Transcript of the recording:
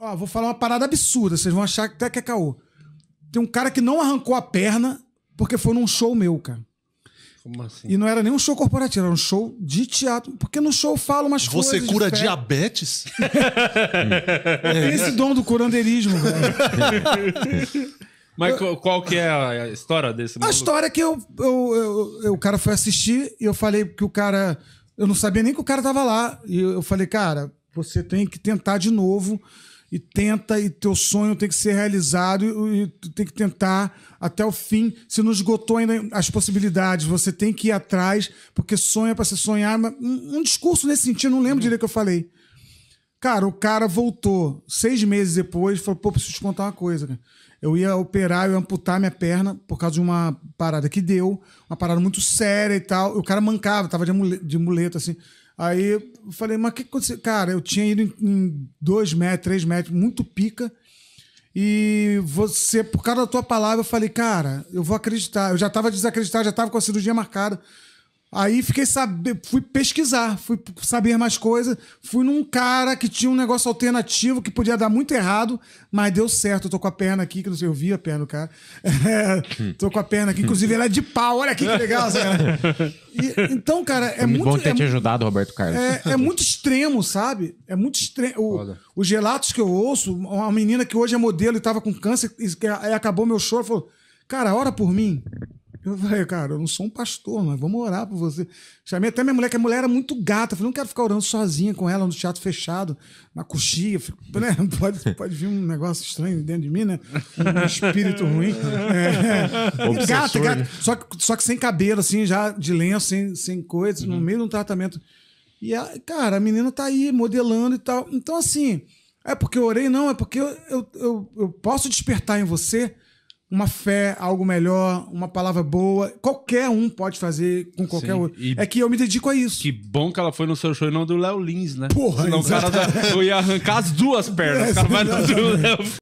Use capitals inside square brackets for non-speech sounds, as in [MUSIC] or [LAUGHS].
Ó, vou falar uma parada absurda, vocês vão achar até que é caô. Tem um cara que não arrancou a perna porque foi num show meu, cara. Como assim? E não era nem um show corporativo, era um show de teatro. Porque no show eu falo umas Você coisas. Você cura diabetes? Tem [LAUGHS] é esse dom do curanderismo, velho. Mas eu, qual que é a história desse A história é que eu, eu, eu, o cara foi assistir e eu falei que o cara. Eu não sabia nem que o cara tava lá. E eu falei, cara, você tem que tentar de novo e tenta, e teu sonho tem que ser realizado, e tem que tentar até o fim. Se não esgotou ainda as possibilidades, você tem que ir atrás, porque sonha para se sonhar. um, um, discurso nesse sentido, não lembro uhum. direito que eu falei. Cara, o cara voltou seis meses depois e falou: pô, preciso te contar uma coisa, cara. Eu ia operar, eu ia amputar minha perna por causa de uma parada que deu, uma parada muito séria e tal. O cara mancava, tava de muleta, de muleta assim. Aí eu falei, mas o que aconteceu? Cara, eu tinha ido em 2 metros, 3 metros, muito pica. E você, por causa da tua palavra, eu falei, cara, eu vou acreditar. Eu já estava desacreditado, já estava com a cirurgia marcada. Aí fiquei saber, fui pesquisar, fui saber mais coisas, fui num cara que tinha um negócio alternativo que podia dar muito errado, mas deu certo. Eu tô com a perna aqui, que não sei, eu vi a perna do cara. É, tô com a perna aqui, inclusive ela é de pau, olha aqui que legal essa e, Então, cara, é Foi muito. bom ter é, te ajudado, Roberto Carlos. É, é muito extremo, sabe? É muito extremo. Os relatos que eu ouço, uma menina que hoje é modelo e tava com câncer, e, e acabou meu show, falou: Cara, ora por mim. Eu falei, cara, eu não sou um pastor, mas vamos orar por você. Chamei até minha mulher, que a mulher era muito gata. Eu falei, não quero ficar orando sozinha com ela no teatro fechado, na coxia. Falei, né? [LAUGHS] pode, pode vir um negócio estranho dentro de mim, né? Um espírito ruim. [LAUGHS] É, é. Gata, gata. Né? Só que, só que sem cabelo, assim, já de lenço, sem, sem coisa, uhum. no meio de um tratamento. E, a, cara, a menina tá aí modelando e tal. Então, assim, é porque eu orei? Não, é porque eu, eu, eu, eu posso despertar em você uma fé, algo melhor, uma palavra boa. Qualquer um pode fazer com qualquer Sim, outro. É que eu me dedico a isso. Que bom que ela foi no seu show e não do Léo Lins, né? Porra, Senão o cara da, eu [LAUGHS] ia arrancar as duas pernas. É, o cara vai do Léo.